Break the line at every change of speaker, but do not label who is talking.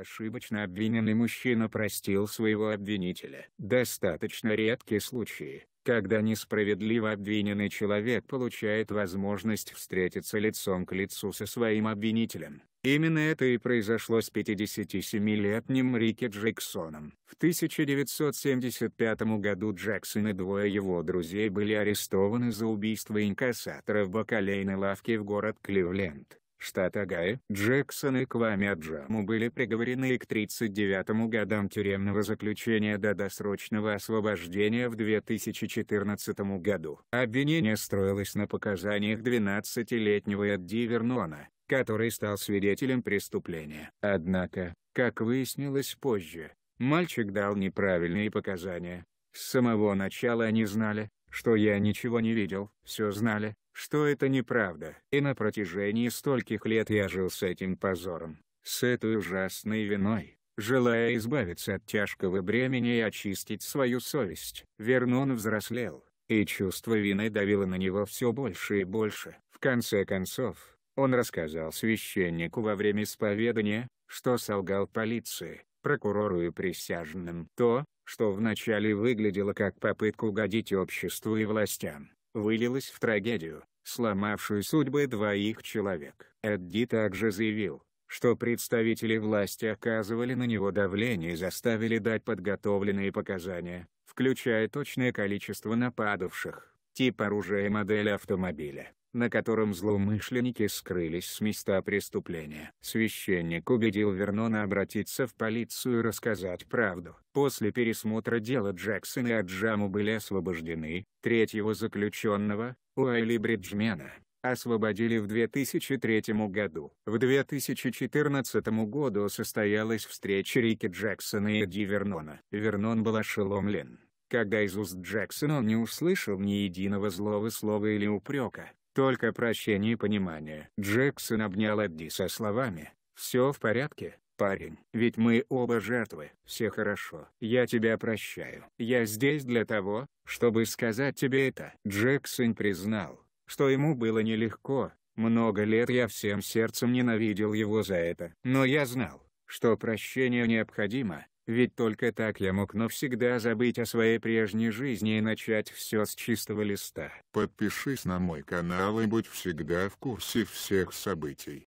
Ошибочно обвиненный мужчина простил своего обвинителя. Достаточно редкие случаи, когда несправедливо обвиненный человек получает возможность встретиться лицом к лицу со своим обвинителем. Именно это и произошло с 57-летним Рикки Джексоном. В 1975 году Джексон и двое его друзей были арестованы за убийство инкассатора в бакалейной лавке в город Кливленд штат Огайо. Джексон и Квами Аджаму были приговорены к 39 годам тюремного заключения до досрочного освобождения в 2014 году. Обвинение строилось на показаниях 12-летнего Эдди Вернона, который стал свидетелем преступления. Однако, как выяснилось позже, мальчик дал неправильные показания. С самого начала они знали, что я ничего не видел, все знали, что это неправда. И на протяжении стольких лет я жил с этим позором, с этой ужасной виной, желая избавиться от тяжкого бремени и очистить свою совесть. Вернон взрослел, и чувство вины давило на него все больше и больше. В конце концов, он рассказал священнику во время исповедания, что солгал полиции, прокурору и присяжным. То, что вначале выглядело как попытка угодить обществу и властям, вылилось в трагедию, сломавшую судьбы двоих человек. Эдди также заявил, что представители власти оказывали на него давление и заставили дать подготовленные показания, включая точное количество нападавших, тип оружия и модель автомобиля на котором злоумышленники скрылись с места преступления. Священник убедил Вернона обратиться в полицию и рассказать правду. После пересмотра дела Джексон и Аджаму были освобождены, третьего заключенного, Уайли Бриджмена, освободили в 2003 году. В 2014 году состоялась встреча Рики Джексона и Эдди Вернона. Вернон был ошеломлен, когда из уст Джексона он не услышал ни единого злого слова или упрека. Только прощение и понимание. Джексон обнял Эдди со словами «Все в порядке, парень, ведь мы оба жертвы, все хорошо, я тебя прощаю. Я здесь для того, чтобы сказать тебе это». Джексон признал, что ему было нелегко, много лет я всем сердцем ненавидел его за это. Но я знал, что прощение необходимо, ведь только так я мог навсегда забыть о своей прежней жизни и начать все с чистого листа. Подпишись на мой канал и будь всегда в курсе всех событий.